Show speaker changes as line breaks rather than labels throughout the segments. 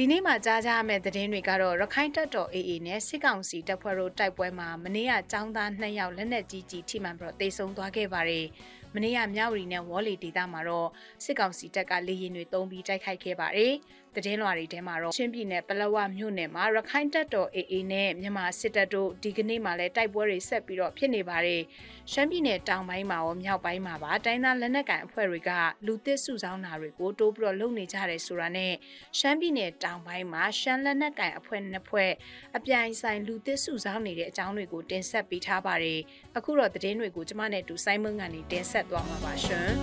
ဒီနေ့မှာကြားကြရမယ့်သတင်းတွေကတော့ရခိုင်တပ်တော် AA နဲ့စစ်ကောင်စီတပ်ဖွဲ့တို့တိုက်ပွဲမှာမနေ့ကចောင်းသား၂ယောက်လက်နက်ကြီးကြီးထိမှန်ပြီးတော့တိုက်ဆုံသွားခဲ့ပါတယ်။မနေ့ကမြဝတီနဲ့ဝေါ်လီဒေသမှာတော့စစ်ကောင်စီတပ်ကလေရင်တွေတုံးပြီးတိုက်ခိုက်ခဲ့ပါတယ်။တည်င်းလွာတွေထဲမှာတော့ချင်းပြည်နယ်ပလောဝမြို့နယ်မှာရခိုင်တပ်တော် AA နဲ့မြန်မာစစ်တပ်တို့ဒီကနေ့မှလည်းတိုက်ပွဲတွေဆက်ပြီးတော့ဖြစ်နေပါတယ်။ရှမ်းပြည်နယ်တောင်ပိုင်းမှာရောမြောက်ပိုင်းမှာပါတိုင်းသားလက်နက်ကိုင်အဖွဲ့တွေကလူသစ်စုဆောင်းတာတွေကိုတိုးပြီးတော့လုပ်နေကြတယ်ဆိုတာနဲ့ရှမ်းပြည်နယ်တောင်ပိုင်းမှာရှမ်းလက်နက်ကိုင်အဖွဲ့နှစ်ဖွဲ့အပြိုင်ဆိုင်လူသစ်စုဆောင်းနေတဲ့အကြောင်းတွေကိုတင်ဆက်ပေးထားပါတယ်။အခုတော့သတင်းတွေကိုကျမနဲ့အတူဆိုင်းမွန်းကနေတင်ဆက်သွားမှာပါရှင်။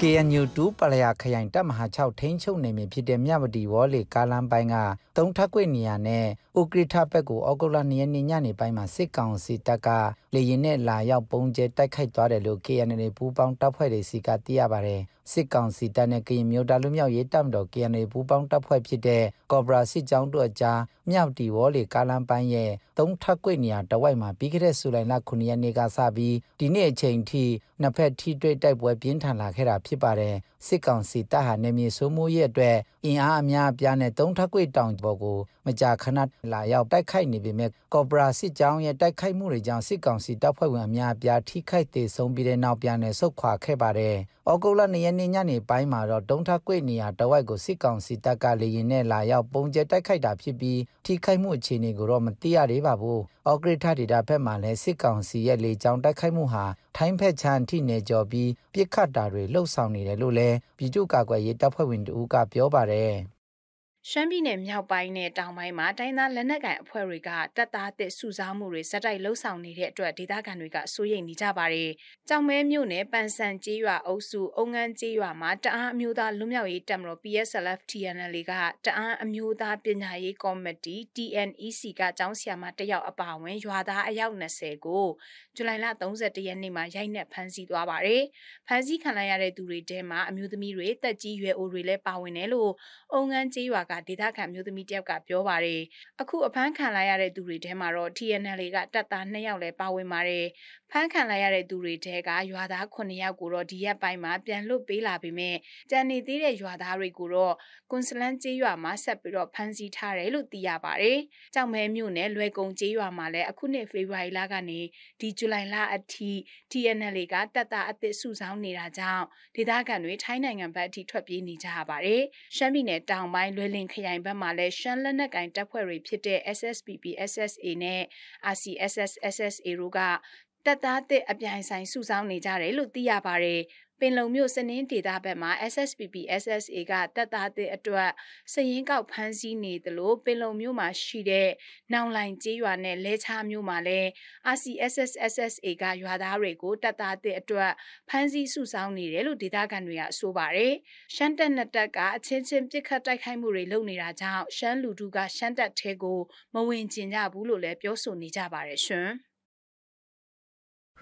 KNU2 ပလယာခရိုင်တပ်မဟာ6ထိန်းချုပ်နယ်မြေဖြစ်တဲ့မြဝတီဝေါ်လီကားလမ်းပိုင်းကသုံးထပ်ကွေ့နေရာနဲ့ဥကရထဘက်ကိုအောက်တိုဘာ2ရက်နေ့ညနေပိုင်းမှာစစ်ကောင်စီတပ်ကလေရင်နဲ့လာရောက်ပုံကျဲတိုက်ခိုက်သွားတယ်လို့ KNL ပူးပေါင်းတပ်ဖွဲ့တွေစီကသိရပါတယ်။စစ်ကောင်စီတပ်နဲ့ကရင်မျိုးသားလူမျိုးရေးတပ်မတော် KNL ပူးပေါင်းတပ်ဖွဲ့ဖြစ်တဲ့ Cobra စစ်ကြောင်းတို့အကြားမြောက်တီဝေါ်လေကားလမ်းပိုင်းရဲ့သုံးထပ်ကွေ့နေရာတဝိုက်မှာပြီးခဲ့တဲ့ဇူလိုင်လ9ရက်နေ့ကစပြီးဒီနေ့အချိန်ထိနှစ်ဖက်ထိတွေ့တိုက်ပွဲပြင်းထန်လာခဲ့တာဖြစ်ပါတယ်။စစ်ကောင်စီတပ်ဟာနေမြေစိုးမိုးရေးအတွက်အင်အားအများအပြားနဲ့သုံးထပ်ကွေ့တောင်ပေါ်ကိုမကြာခဏလာရောက်တိုက်ခိုက်နေပေမဲ့ Cobra စစ်ကြောင်းရဲ့တိုက်ခိုက်မှုတွေကြောင့်စစ်ကောင်စီတပ်ဖွဲ့ဝင်အများအပြားထိခိုက်သေးဆုံးပြီးတဲ့နောက်ပြန်လည်ဆုတ်ခွာခဲ့ပါတယ်။ဩဂုတ်လ၂ရက်နေ့ညနေပိုင်းမှာတော့တုံးထကွေနေရာတဝိုက်ကိုစစ်ကောင်စီတပ်ကလေရင်နဲ့လာရောက်ပုံကျဲတိုက်ခိုက်တာဖြစ်ပြီးထိခိုက်မှုအခြေအနေကိုတော့မသိရသေးပါဘူး။ဩဂရိထဒေတာဘက်မှာလည်းစစ်ကောင်စီရဲ့လေကြောင်းတိုက်ခိုက်မှုဟာထိုင်းဖက်ချန်ထိနေကြော်ပြီးပြစ်ခတ်တာတွေလှုပ်ဆောင်နေတယ်လို့လည်းပြည်သူ့ကာကွယ်ရေးတပ်ဖွဲ့ဝင်တို့ကပြောပါတယ်။
ရှမ်းပြည်နယ်မြောက်ပိုင်းနဲ့တောင်ပိုင်းမှာတိုင်းသားလက်နက်ကိုင်အဖွဲ့တွေကတပ်သားသစ်စုဆောင်းမှုတွေစက်တိုက်လှုပ်ဆောင်နေတဲ့အတွက်ဒေသခံတွေကစိုးရိမ်နေကြပါတယ်။ကြောင်မဲမြို့နယ်ပန်ဆန်ကျေးရွာအုပ်စုအုံငန်းကျေးရွာမှာတအားအမျိုးသားလူမျိုးရေးတပ်မတော် PSLF TNL ကတအားအမျိုးသားပညာရေးကော်မတီ TNEC ကကျောင်းဆရာမတယောက်အပါအဝင်ရွာသားအယောက်20ကိုဇူလိုင်လ31ရက်နေ့မှာရိုက်နှက်ဖမ်းဆီးသွားပါတယ်။ဖမ်းဆီးခံရတဲ့သူတွေထဲမှာအမျိုးသမီးတွေတက်ကြီးရွယ်အိုတွေလည်းပါဝင်တယ်လို့အုံငန်းကျေးရွာကကဒေသခံမျိုးသမီးတယောက်ကပြောပါတယ်။အခုအဖမ်းခံလိုက်ရတဲ့သူတွေထဲမှာတော့ TNL ကတပ်သား2ယောက်လည်းပါဝင်ပါတယ်။ဖမ်းခံလိုက်ရတဲ့သူတွေထဲကရွာသား9ယောက်ကိုတော့ဒီရက်ပိုင်းမှာပြန်လွတ်ပေးလာပေမဲ့ကြံနေသေးတဲ့ရွာသားတွေကိုတော့ကွန်ဆလန်ကျေးရွာမှာဆက်ပြီးတော့ဖမ်းဆီးထားတယ်လို့သိရပါတယ်။ကြောင်မဲမြို့နယ်လွယ်ကုံကျေးရွာမှာလည်းအခုနှစ်ဖေဖော်ဝါရီလကနေဒီဇူလိုင်လအထိ TNL ကတပ်သားအသစ်စုဆောင်းနေတာကြောင့်ဒေသခံတွေထိုင်းနိုင်ငံဘက်အထိထွက်ပြေးနေကြရပါတယ်။ရှမ်းပြည်နယ်တောင်ပိုင်းလွယ်လင်င်ခရိုင်ဘက်မှာလည်းရှမ်းလက်နက်ကင်တပ်ဖွဲ့တွေဖြစ်တဲ့ SSPP SSA နဲ့ RCSS SSA တို့ကတပ်သားသစ်အပြိုင်ဆိုင်စုဆောင်းနေကြတယ်လို့သိရပါတယ်။ပင်လုံမြို့စနင်းဒေတာဘက်မှာ SSPP SSA ကတပ်သားတဲ့အတွက်စရင်ကောက်ဖမ်းဆီးနေသလိုပင်လုံမြို့မှာရှိတဲ့နောင်လိုင်ကျေးရွာနဲ့လဲချားမြို့မှာလည်း RCSS SSA ကရွာသားတွေကိုတပ်သားတဲ့အတွက်ဖမ်းဆီးစုဆောင်းနေတယ်လို့ဒေတာကန်တွေကဆိုပါတယ်။ရှမ်းတပ်နဲ့တပ်ကအချင်းချင်းပြစ်ခတ်တိုက်ခိုက်မှုတွေလုပ်နေတာကြောင့်ရှမ်းလူထုကရှမ်းတပ်ထဲကိုမဝင်ကျင်ကြဘူးလို့လည်းပြောဆိုနေကြပါတယ်ရှင်။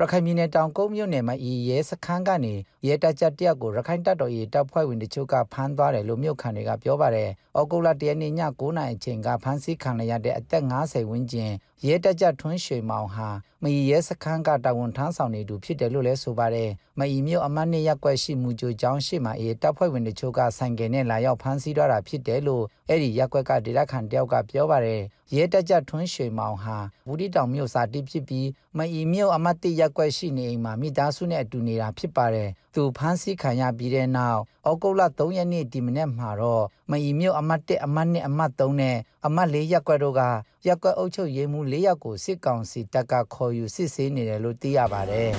ရခိုင်ပြည်နယ်တောင်ကုန်းမြို့နယ်မှာဤရဲစခန်းကနေရဲတပ်ချက်တယောက်ကိုရခိုင်တပ်တော်၏တပ်ဖွဲ့ဝင်တချို့ကဖမ်းသွားတယ်လို့မြို့ခံတွေကပြောပါတယ်။အောက်တိုဘာ၁ရက်နေ့ည9:00နာရီအချိန်ကဖမ်းဆီးခံရတဲ့အသက်50ဝန်းကျင်ရဲတပ်ချက်ထွန်းရွှေမောင်ဟာမီရဲစခန်းကတာဝန်ထမ်းဆောင်နေသူဖြစ်တယ်လို့လည်းဆိုပါတယ်။မီမြို့အမတ်နှစ်ရက်ကွက်ရှိမှုကြိုကျောင်းရှိမှာ၏တပ်ဖွဲ့ဝင်တချို့ကဆိုင်ကယ်နဲ့လာရောက်ဖမ်းဆီးသွားတာဖြစ်တယ်လို့အဲ့ဒီရက်ကွက်ကဒေသခံတယောက်ကပြောပါတယ်။ရဲတပ်ချက်ထွန်းရွှေမောင်ဟာဘူးတီတောင်မြို့စာတိဖြစ်ပြီးမီမြို့အမတ်တစ်ရက်ကွက်ရှိနေအိမ်မှာမိသားစုနဲ့အတူနေတာဖြစ်ပါတယ်။သူဖမ်းဆီးခံရပြီးတဲ့နောက်ဩဂုတ်လ3ရက်နေ့ဒီမနေ့မှာတော့မအီမြို့အမတ်1အမတ်2အမတ်3နဲ့အမတ်4ရက်ကွက်တို့ကရက်ကွက်အုပ်ချုပ်ရေးမှူး၄ယောက်ကိုစစ်ကောင်စီတပ်ကခေါ်ယူစစ်ဆေးနေတယ်လို့သိရပါတယ်။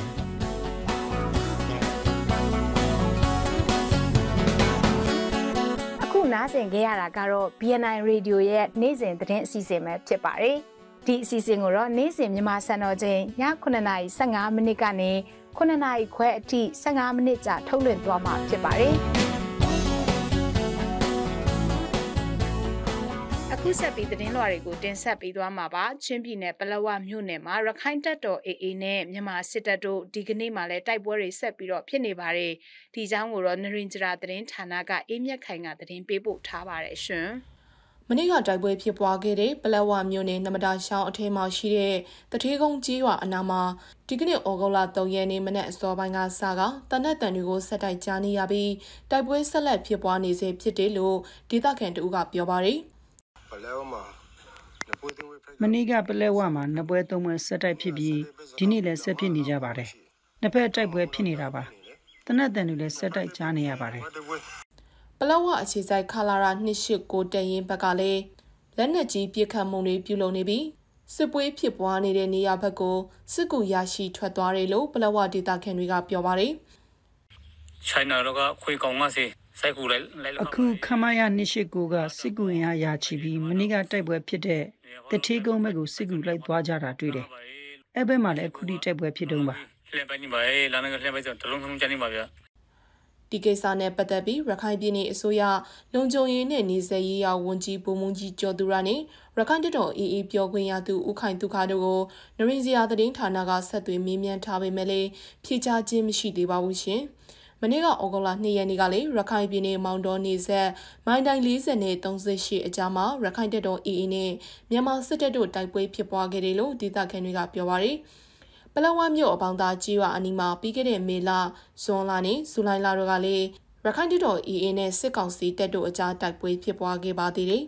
နားဆင်ခဲ့ရတာကတော့ BNI Radio ရဲ့နေ့စဉ်သတင်းအစီအစဉ်ပဲဖြစ်ပါတယ်။ဒီအစီအစဉ်ကိုတော့နေ့စဉ်မြန်မာစံတော်ချိန်ည9:15မိနစ်ကနေ9:00နာရီခွဲအထိ15မိနစ်ကြာထုတ်လွှင့်သွားမှာဖြစ်ပါတယ်။အခုဆက်ပြီးသတင်းလွှာတွေကိုတင်ဆက်ပေးသွားမှာပါချင်းပြည်နယ်ပလောဝမြို့နယ်မှာရခိုင်တပ်တော် AA နဲ့မြန်မာစစ်တပ်တို့ဒီကနေ့မှလည်းတိုက်ပွဲတွေဆက်ပြီးတော့ဖြစ်နေပါတယ်ဒီအကြောင်းကိုတော့နရင်ဂျရာသတင်းဌာနကအေးမြက်ခိုင်ကသတင်းပေးပို့ထားပါတယ်ရှင်။
မနေ့ကတိုက်ပွဲဖြစ်ပွားခဲ့တဲ့ပလက်ဝမြို့နယ်နမတာရှောင်းအထင်းမှာရှိတဲ့တထေးကုန်းကြီးရွာအနားမှာဒီကနေ့ဩဂုတ်လ3ရက်နေ့မနက်အစောပိုင်းကစကတနက်တန်တွေကိုဆက်တိုက်ကြားနေရပြီးတိုက်ပွဲဆက်လက်ဖြစ်ပွားနေစေဖြစ်တယ်လို့ဒေသခံတို့ကပြောပါတယ်
။ပလက်ဝမှာမနေ့ကပလက်ဝမှာနှစ်ပွဲသုံးပွဲဆက်တိုက်ဖြစ်ပြီးဒီနေ့လည်းဆက်ဖြစ်နေကြပါတယ်။နှစ်ဖက်တိုက်ပွဲဖြစ်နေတာပါ။တနက်တန်တွေလည်းဆက်တိုက်ကြားနေရပါတယ်။
လောက်ဝအခြေဆိုင်ခလာရာ289တန်ရင်ဘက်ကလည်းလက်နက်ကြီးပစ်ခတ်မှုတွေပြုလုပ်နေပြီးစစ်ပွဲဖြစ်ပွားနေတဲ့နေရာဘက်ကိုစစ်ကူရရှိထွက်သွားတယ်လို့ပလောက်ဝဒေသခံတွေကပြောပါတယ်။
ချိုင်နာတော့ကခွေကောင်ကစီစိုက်ကူလိုက်လိုက်အ
ခုခမရ289ကစစ်ကူရင်အားရချပြီးမနေ့ကတိုက်ပွဲဖြစ်တဲ့တတိကုန်းဘက်ကိုစစ်ကူလိုက်သွားကြတာတွေ့တယ်။အဲ့ဘက်မှာလည်းခုထိတိုက်ပွဲဖြစ်တုန်းပါ
။လှန်ပိုင်းနေပါလေလာနေကလှန်ပိုင်းဆိုတလုံးဆုံးကြနေပါဗျာ
ဒီက
ိစ္စနဲ့ပတ်သက်ပြီးရခိုင်ပြည်နယ်အစိုးရလုံခြုံရေးနဲ့နေဆက်ရေးရာဝန်ကြီးဗိုလ်မှူးကြီးကျော်သူရနဲ့ရခိုင်တပ်တော် AA ပြောခွင့်ရသူဦးခိုင်ဒုက္ခတို့ကိုနရင်းစရာသတင်းဌာနကဆက်သွယ်မေးမြန်းထားပေမဲ့လည်းဖြေကြားခြင်းမရှိသေးပါဘူးရှင်။မနေ့ကဩဂုတ်လ2ရက်နေ့ကလေရခိုင်ပြည်နယ်မောင်တော်နေဆက်မိုင်းတိုင်40နဲ့38အကြားမှာရခိုင်တပ်တော် AA နဲ့မြန်မာစစ်တပ်တို့တိုက်ပွဲဖြစ်ပွားခဲ့တယ်လို့ဒေသခံတွေကပြောပါရယ်။ပလောဝမြို့အပေါင်းသားကြီးရွာအနီးမှာပြီးခဲ့တဲ့မေလဇွန်လနဲ့ဇူလိုင်လတို့ကလည်းရခိုင်တပ်တော် AA နဲ့စစ်ကောင်စီတပ်တို့အကြားတိုက်ပွဲဖြစ်ပွားခဲ့ပါသေးတယ်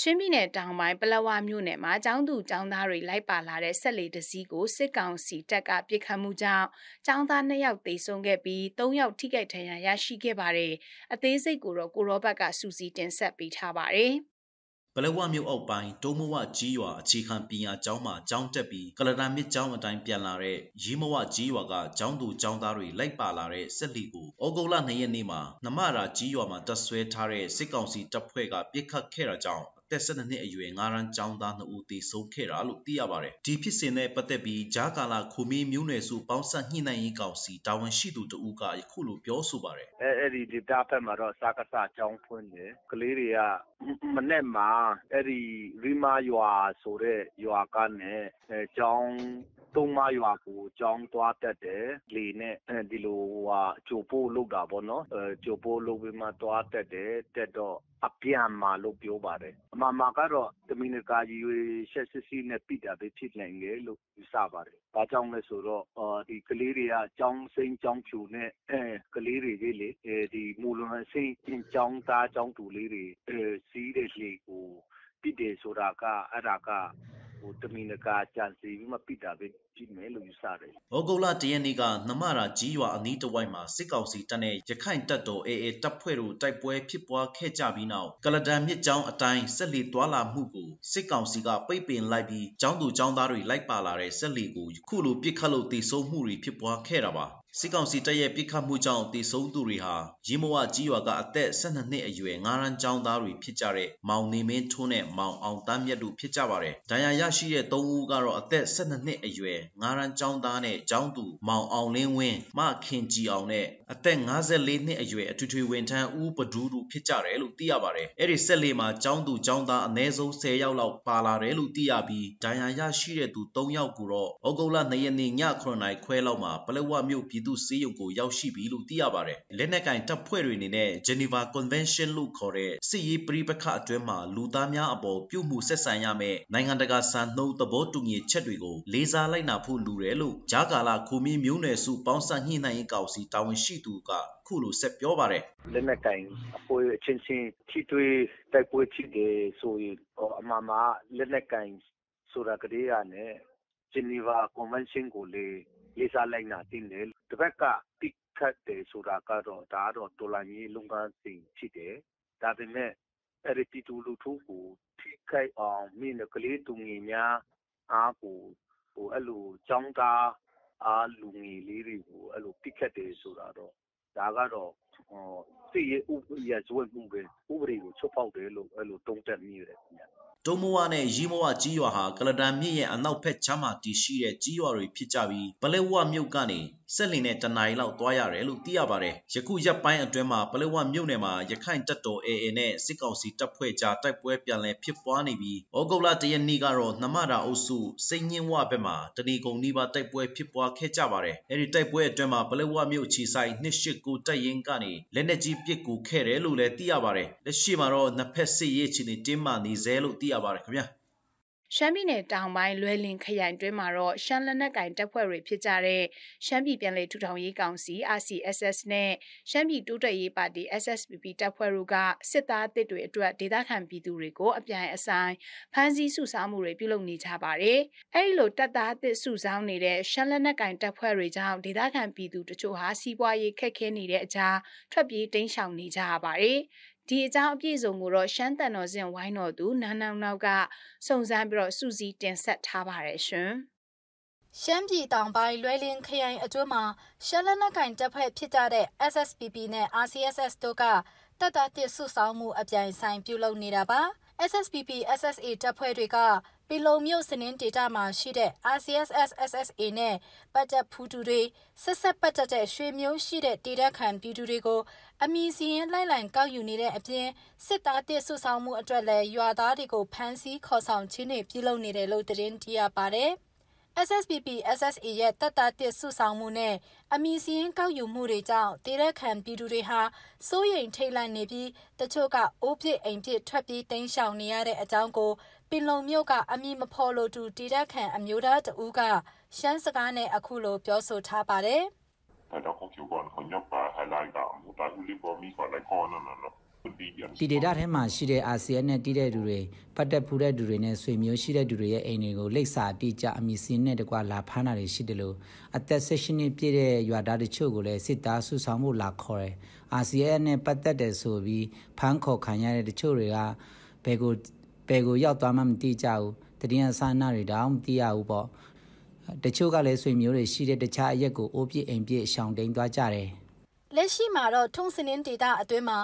ချင်းပြည်နယ်တောင်ပိုင်းပလောဝမြို့နယ်မှာចောင်းသူចောင်းသားတွေလိုက်ပါလာတဲ့ဆက်လေတစည်းကိုစစ်ကောင်စီတပ်ကပြစ်ခတ်မှုကြောင့်ចောင်းသား၂ယောက်သေဆုံးခဲ့ပြီး၃ယောက်ထိခိုက်ဒဏ်ရာရရှိခဲ့ပါတယ်။အသေးစိတ်ကိုတော့ကိုရောဘတ်ကစူးစီးတင်ဆက်ပေးထားပါတယ်။
ပလက်ဝမြို့အောက်ပိုင်းဒုံမဝကြီးရွာအခြေခံပညာကျောင်းမှာကျောင်းတက်ပြီးကလတာမြစ်ကျောင်းအတိုင်းပြန်လာတဲ့ရီမဝကြီးရွာကကျောင်းသူကျောင်းသားတွေလိုက်ပါလာတဲ့ဆက်လီကိုဩဂုတ်လ၂ရက်နေ့မှာနမရာကြီးရွာမှာတပ်ဆွဲထားတဲ့စစ်ကောင်စီတပ်ဖွဲ့ကပစ်ခတ်ခဲ့တာကြောင့်သက်12နှစ်အရွယ်ငါရန်ကျောင်းသား2ဦးသေဆုံးခဲ့တာလို့သိရပါတယ်။ဒီဖြစ်စဉ်နဲ့ပတ်သက်ပြီးဂျာကာလာခိုမီမျိုးနွယ်စုပေါင်းဆက်ညှိနှိုင်းရေးကောင်စီတာဝန်ရှိသူတဦးကယခုလိုပြောဆိုပါတယ်
။အဲအဲ့ဒီဒေတာဖက်မှာတော့စာကစားကျောင်းဖွင့်တယ်။ကလေးတွေကမနဲ့မှာအဲ့ဒီရီမာရွာဆိုတဲ့ရွာကနဲ့အဲကျောင်းသုံးမရွာကိုကြောင်းသွားတက်တယ်လေနဲ့ဒီလိုဟိုကဂျိုပိုးလောက်တာပေါ့နော်ဂျိုပိုးလောက်ပြီးမှသွားတက်တယ်တက်တော့အပြန်မာလို့ပြောပါတယ်အမှန်မှကတော့တမင်တကာကြီးရွေရှက်စစ်စီနဲ့ပြတာပဲဖြစ်နိုင်တယ်လို့ယူဆပါတယ်။ဒါကြောင့်လဲဆိုတော့ဒီကလေးတွေကကြောင်းစိမ့်ကြောင်းဖြူနဲ့အဲကလေးတွေလေးလေအဲဒီမူလွန်စိမ့်ကျင်းကြောင်းသားကြောင်းသူလေးတွေအဲစီးတဲ့လေကိုပြတယ်ဆိုတာကအဲ့ဒါကကိုတမင်တကာကြံစည်ပြီးမှပစ်တာပဲဖြစ်မယ်လို့ယူဆတယ်။
”ဩဂုတ်လ၁ရက်နေ့ကနမဒါကျေးရွာအနီးတဝိုက်မှာစစ်ကောင်စီတပ်နဲ့ရက္ခိုင့်တပ်တော် AA တပ်ဖွဲ့တို့တိုက်ပွဲဖြစ်ပွားခဲ့ကြပြီးနောက်ကုလားတန်မြစ်ကြောင်းအတိုင်းစက်လှေသွားလာမှုကိုစစ်ကောင်စီကပိတ်ပင်လိုက်ပြီးကျောင်းသူကျောင်းသားတွေလိုက်ပါလာတဲ့စက်လှေကိုခုလိုပစ်ခတ်လို့သေဆုံးမှုတွေဖြစ်ပွားခဲ့တာပါ။စစ်ကောင်စီတပ်ရဲ့ပစ်ခတ်မှုကြောင့်သေဆုံးသူတွေဟာယင်းမာဝကျေးရွာကအသက်၁၂နှစ်အရွယ်ငါးတန်းကျောင်းသားတွေဖြစ်ကြတဲ့မောင်နေမင်းထွန်းနဲ့မောင်အောင်သန်းမြတ်တို့ဖြစ်ကြပါတယ်။ဒဏ်ရာရရှိတဲ့၃ဦးကတော့အသက်12နှစ်အရွယ်ငါရန်ចောင်းသားနဲ့ចောင်းသူမောင်အောင်လင်းဝင်းမခင်ကြည်အောင်နဲ့အသက်54နှစ်အရွယ်အထွေထွေဝန်ထမ်းဦးပဒူးတို့ဖြစ်ကြတယ်လို့သိရပါတယ်။အဲ့ဒီဆက်လေးမှာចောင်းသူចောင်းသားအနည်းဆုံး10ယောက်လောက်ပါလာတယ်လို့သိရပြီးဒဏ်ရာရရှိတဲ့သူ3ယောက်ကိုတော့ဩဂုတ်လ2ရက်နေ့ည9:00နာရီခွဲလောက်မှာပလက်ဝမြို့ပြည်သူ့စေယုံကိုရောက်ရှိပြီလို့သိရပါတယ်။လက်နက်ကင်တပ်ဖွဲ့တွေအနေနဲ့ Geneva Convention လို့ခေါ်တဲ့စစ်ရေးပရိပခအတွင်းမှာလူသားများအပေါ်ပြုမှုဆက်ဆံရမယ့်နိုင်ငံတကာစံနှုန်းသဘောတူညီချက်တွေကိုလေးစားလိုက်နာဖို့လိုတယ်လို့ဂျာကာလာခိုမင်းမျိုးနွယ်စုပေါင်းစပ်ညှိနှိုင်းရေးကောင်စီတာဝန်ရှိသူကခုလိုဆက်ပြောပါတယ်
လက်နက်ကင်အဖွဲ့အချင်းချင်းထိတွေ့တိုက်ပွဲဖြစ်တယ်ဆိုရင်အမှန်မှာလက်နက်ကင်ဆိုတာကလေးရနဲ့ဂျနီဗာကွန်ဗင်းရှင်းကိုလေလေးစားလိုက်နာတင်တယ်တစ်ဖက်ကတိခတ်တယ်ဆိုတာကတော့ဒါကတော့ဒေါ်လာကြီးလုံကန်းစင်ဖြစ်တယ်ဒါပေမဲ့အဲဒီပြည်သူလူထုကိုထိခိုက်အောင်မိနဲ့ကလေးသူငယ်များအားကိုဟိုအဲ့လိုចောင်းသားအားလူငယ်လေးတွေကိုအဲ့လိုပြစ်ခတ်တယ်ဆိုတာတော့ဒါကတော့ဟိုသိရဥပဒေရွေးမှုပဲဥပဒေကိုချုပ်ဖောက်တယ်လို့အဲ့လိုတုံ့တက်မိရတယ်ခင်ဗျ
ာတုံမဝနဲ့ရီမဝကြီးရွာဟာကလဒန်မြစ်ရဲ့အနောက်ဘက်ချမ်းမှာတည်ရှိတဲ့ကြီးရွာတွေဖြစ်ကြပြီးပလဲဝမြုပ်ကနေစက်လင်နဲ့တနာရီလောက်သွားရတယ်လို့သိရပါတယ်။ယခုရက်ပိုင်းအတွင်းမှာပလက်ဝမြို့နယ်မှာရခိုင်တပ်တော် AA နဲ့စစ်ကောင်စီတပ်ဖွဲ့ကြားတိုက်ပွဲပြန်လည်ဖြစ်ပွားနေပြီးဩဂုတ်လတရက်နေ့ကတော့နမတာအုပ်စုစိတ်ညင်းဝဘက်မှာတဏီကုံနီးပါးတိုက်ပွဲဖြစ်ပွားခဲ့ကြပါတယ်။အဲဒီတိုက်ပွဲအတွင်းမှာပလက်ဝမြို့ချီဆိုင်289တပ်ရင်းကနေလက်နက်ကြီးပစ်ကူခဲ့တယ်လို့လည်းသိရပါတယ်။လက်ရှိမှာတော့နှစ်ဖက်စစ်ရေးချင်းတင်းမာနေစေလို့သိရပါတယ်ခင်ဗျာ။
ရှမ်းပြည်နယ်တောင်ပိုင်းလွယ်လင်ခရိုင်တွင်းမှာတော့ရှမ်းလက်နက်ကင်တပ်ဖွဲ့တွေဖြစ်ကြတဲ့ရှမ်းပြည်ပြည်လေထူထောင်ရေးကောင်စီ RCSS နဲ့ရှမ်းပြည်တိုးတက်ရေးပါတီ SSPP တပ်ဖွဲ့တို့ကစစ်သားအသစ်တွေအတွက်ဒေသခံပြည်သူတွေကိုအပြိုင်အဆိုင်ဖမ်းဆီးစုဆောင်းမှုတွေပြုလုပ်နေကြပါတယ်။အဲဒီလိုတပ်သားအသစ်စုဆောင်းနေတဲ့ရှမ်းလက်နက်ကင်တပ်ဖွဲ့တွေကြောင့်ဒေသခံပြည်သူတချို့ဟာစီးပွားရေးခက်ခဲနေတဲ့အကြားထွက်ပြေးတိမ်းရှောင်နေကြရပါတယ်။ဒီအကြောင်းအပြည့်စုံကိုတော့ရှမ်းတန်တော်စင်ဝိုင်းတော်သူနာနောင်နောက်ကစုံစမ်းပြီးတော့စူးစီးတင်ဆက်ထားပါတယ်ရှင်
။ရှမ်းပြည်တောင်ပိုင်းလွဲလင်းခရိုင်အတွင်းမှာရှမ်းလက်နက်ကင်တပ်ဖွဲ့ဖြစ်ကြတဲ့ SSPP နဲ့ RCSS တို့ကတပ်သားတစ်စုဆောင်မှုအပြိုင်ဆိုင်ပြုလုပ်နေတာပါ။ SSPP SSA တပ်ဖွဲ့တွေကပီလုံမြို့စနင်းဒေတာမှာရှိတဲ့ RCSS/SSA နဲ့ပတ်သက်ဖူးသူတွေဆက်ဆက်ပတ်သက်တဲ့ရွှေမျိုးရှိတဲ့ဒေတာခံပြည်သူတွေကိုအမည်စီရင်လိုက်လံကောက်ယူနေတဲ့အပြင်စစ်သားတစ်ဆုဆောင်မှုအတွက်လည်းရွာသားတွေကိုဖမ်းဆီးခေါ်ဆောင်ခြင်းတွေပြုလုပ်နေတယ်လို့သတင်းတရပါတယ်။ SSPP SSA ရဲ့တပ်သားတစ်စုဆောင်မှုနဲ့အမည်စည်းကောက်ယူမှုတွေကြောင့်တည်ရက်ခံပြည်သူတွေဟာစိုးရိမ်ထိတ်လန့်နေပြီးတချို့ကအိုးပြစ်အိမ်ပြစ်ထွက်ပြေးတိမ်းရှောင်နေရတဲ့အကြောင်းကိုပင်လုံမြို့ကအမည်မဖော်လို့တူတည်ရက်ခံအမျိုးသားတဦးကရှမ်းစကားနဲ့အခုလိုပြောဆိုထားပါတယ်
။ဒါတော့ကိုကျော်ကခဏပါဟလာက
အမှုတားကူလေးပေါ်မိခေါ်လိုက်ခေါ်နော်န
ော်ဒီဒေတာထဲမှာရှိတဲ့ ASEAN နဲ့တည်တဲ့သူတွေဖတ်တက်ဖူးတဲ့သူတွေနဲ့ဆွေမျိုးရှိတဲ့သူတွေရဲ့အိမ်တွေကိုလိပ်စာတိကျအမိစင်းနဲ့တကွာလာဖမ်းတာတွေရှိတယ်လို့အသက်16နှစ်ပြည့်တဲ့ရွာသားတချို့ကိုလည်းစစ်သားစုဆောင်မှုလာခေါ်တယ်။ ASEAN နဲ့ပတ်သက်တယ်ဆိုပြီးဖမ်းခေါ်ခံရတဲ့တချို့တွေကဘယ်ကိုဘယ်ကိုရောက်သွားမှမသိကြဘူး။တတိယဆန္ဒတွေတောင်မသိရဘူးပေါ့။တချို့ကလည်းဆွေမျိုးတွေရှိတဲ့တခြားအရက်ကိုအိုးပြစ်အိမ်ပြစ်ရှောင်တိန်သွားကြတယ်။
လက်ရှိမှာတော့ထုံစနင်းဒေတာအတွင်းမှာ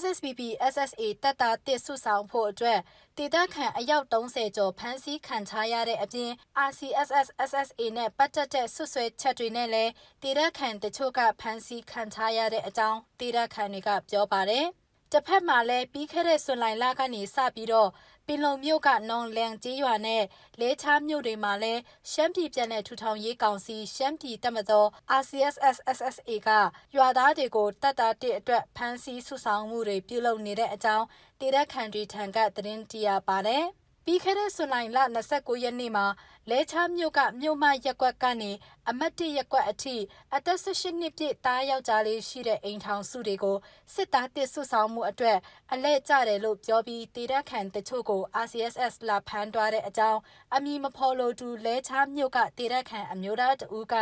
SSPP SSA တပ်သားတစ်စုဆောင်ဖို့အတွက်ဒေတာခံအယောက်30ကျော်ဖမ်းဆီးခံထားရတဲ့အပြင် RCSS SSA နဲ့ပတ်သက်တဲ့ဆွဆွဲချက်တွေနဲ့လည်းဒေတာခံတချို့ကဖမ်းဆီးခံထားရတဲ့အကြောင်းဒေတာခံတွေကပြောပါတယ်။တဖက်မှာလည်းပြီးခဲ့တဲ့ဇွန်လလကနေစပြီးတော့ပင်လုံမြို့ကနောင်လန်ကျေးရွာနဲ့လဲချားမြို့တွေမှာလည်းရှမ်းပြည်ပြည်နယ်ထူထောင်ရေးကောင်စီရှမ်းပြည်တပ်မတော် RCSSSSA ကရွာသားတွေကိုတပ်သားတစ်အတွက်ဖမ်းဆီးဆုဆောင်မှုတွေပြုလုပ်နေတဲ့အကြောင်းတည်ရက်ခံတွေထံကသတင်းတရပါတယ်။ပြီးခဲ့တဲ့ဇွန်လလ29ရက်နေ့မှာလဲချားမြို့ကမြို့မရက်ကွက်ကနေအမတ်တရက်ကွက်အထိအသက်18နှစ်ပြည့်သားယောက်ျားလေးရှိတဲ့အိမ်ထောင်စုတွေကိုစစ်သားတစ်ဆွဆောင်မှုအတွက်အလဲကျတယ်လို့ပြောပြီးတေတက်ခံတချို့ကို RCSS လာဖမ်းသွားတဲ့အကြောင်းအမည်မဖော်လို့သူလဲချားမြို့ကတေတက်ခံအမျိုးသားတဦးက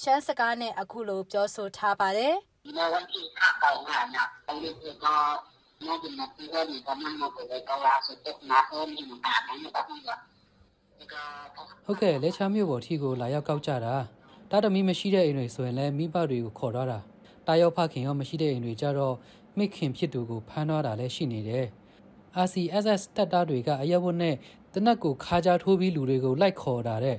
ရှမ်းစကားနဲ့အခုလိုပြောဆိုထားပါတယ်
ဒီလိုဝင်ပြီးခါပေါင်းတာနော်အဲဒီကတော့ no tiene pido ni también no puede calar su tecnazo ni nada ni nada
ဟုတ်ကဲ့လက်ချာမျိုးပေါ်ထီကိုလာရောက်ကောက်ကြတာတာသမီမရှိတဲ့အိမ်တွေဆိုရင်လည်းမိဘတွေကိုခေါ်ထားတာတာရောက်ဖခင်ရောမရှိတဲ့အိမ်တွေကြတော့မိခင်ဖြစ်သူကိုဖမ်းထားတာလည်းရှိနေတယ် RCSS တပ်သားတွေကအရက်ဝတ်နဲ့တနက်ကိုခါကြထိုးပြီးလူတွေကိုလိုက်ခေါ်တာတဲ့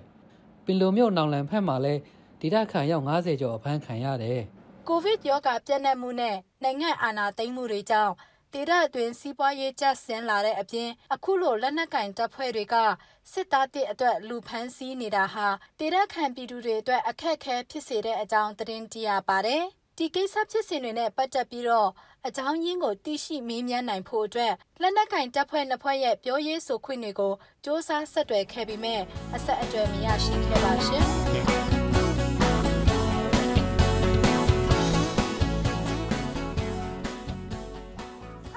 ပင်လုံမြို့နောင်လန်ဖက်မှာလည်းဒေတာခံရောက်90ကျော်အဖမ်းခံရတယ်
ကိုဗစ်ရောဂါပြန့်နှံ့မှုနဲ့နိုင်ငံအာဏာသိမ်းမှုတွေကြောင့်ဒေသအတွင်းစီးပွားရေးကျဆင်းလာတဲ့အပြင် အခုလိုလက်နက်ကိုင်တပ်ဖွဲ့တွေကစစ်သားသစ်အတွက် လူဖမ်းဆီးနေတာဟာဒေသခံပြည်သူတွေအတွက်အခက်အခဲဖြစ်စေတဲ့အကြောင်းသတင်းသိရပါတယ်။ဒီကိစ္စဖြစ်စဉ်တွေနဲ့ပတ်သက်ပြီးတော့အကြောင်းရင်းကိုသိရှိမေးမြန်းနိုင်ဖို့အတွက် လက်နက်ကိုင်တပ်ဖွဲ့၂ဖွဲ့ရဲ့ပြောရေးဆိုခွင့်တွေကိုကြိုးစားဆက်သွယ်ခဲ့ပေမဲ့အဆက်အသွယ်မရရှိခဲ့ပါရှင်။